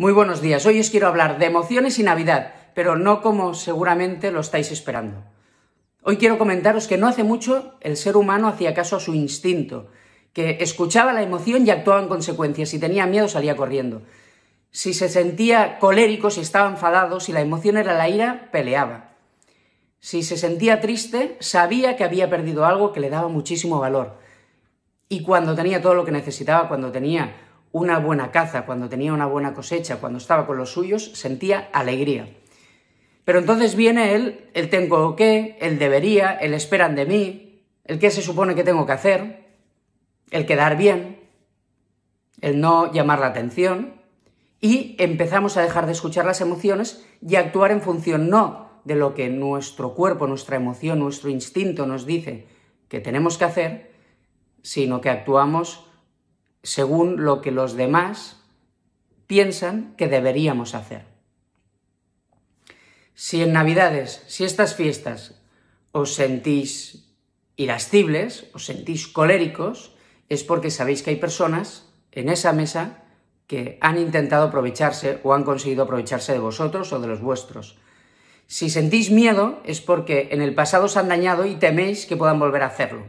Muy buenos días. Hoy os quiero hablar de emociones y Navidad, pero no como seguramente lo estáis esperando. Hoy quiero comentaros que no hace mucho el ser humano hacía caso a su instinto, que escuchaba la emoción y actuaba en consecuencia. Si tenía miedo salía corriendo. Si se sentía colérico, si estaba enfadado, si la emoción era la ira, peleaba. Si se sentía triste, sabía que había perdido algo que le daba muchísimo valor. Y cuando tenía todo lo que necesitaba, cuando tenía una buena caza, cuando tenía una buena cosecha, cuando estaba con los suyos, sentía alegría. Pero entonces viene el, el tengo que, el debería, el esperan de mí, el que se supone que tengo que hacer, el quedar bien, el no llamar la atención, y empezamos a dejar de escuchar las emociones y a actuar en función no de lo que nuestro cuerpo, nuestra emoción, nuestro instinto nos dice que tenemos que hacer, sino que actuamos según lo que los demás piensan que deberíamos hacer. Si en Navidades, si estas fiestas os sentís irascibles, os sentís coléricos, es porque sabéis que hay personas en esa mesa que han intentado aprovecharse o han conseguido aprovecharse de vosotros o de los vuestros. Si sentís miedo es porque en el pasado os han dañado y teméis que puedan volver a hacerlo.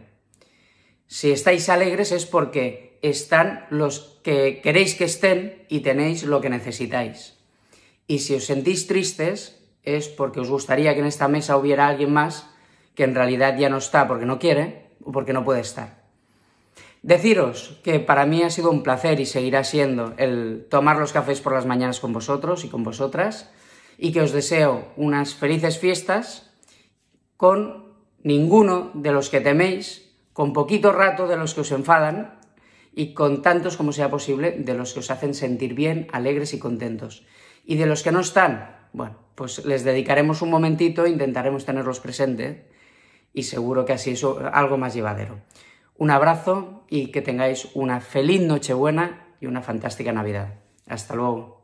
Si estáis alegres es porque están los que queréis que estén y tenéis lo que necesitáis. Y si os sentís tristes es porque os gustaría que en esta mesa hubiera alguien más que en realidad ya no está porque no quiere o porque no puede estar. Deciros que para mí ha sido un placer y seguirá siendo el tomar los cafés por las mañanas con vosotros y con vosotras y que os deseo unas felices fiestas con ninguno de los que teméis, con poquito rato de los que os enfadan y con tantos como sea posible de los que os hacen sentir bien, alegres y contentos. Y de los que no están, bueno, pues les dedicaremos un momentito, intentaremos tenerlos presentes y seguro que así es algo más llevadero. Un abrazo y que tengáis una feliz Nochebuena y una fantástica Navidad. Hasta luego.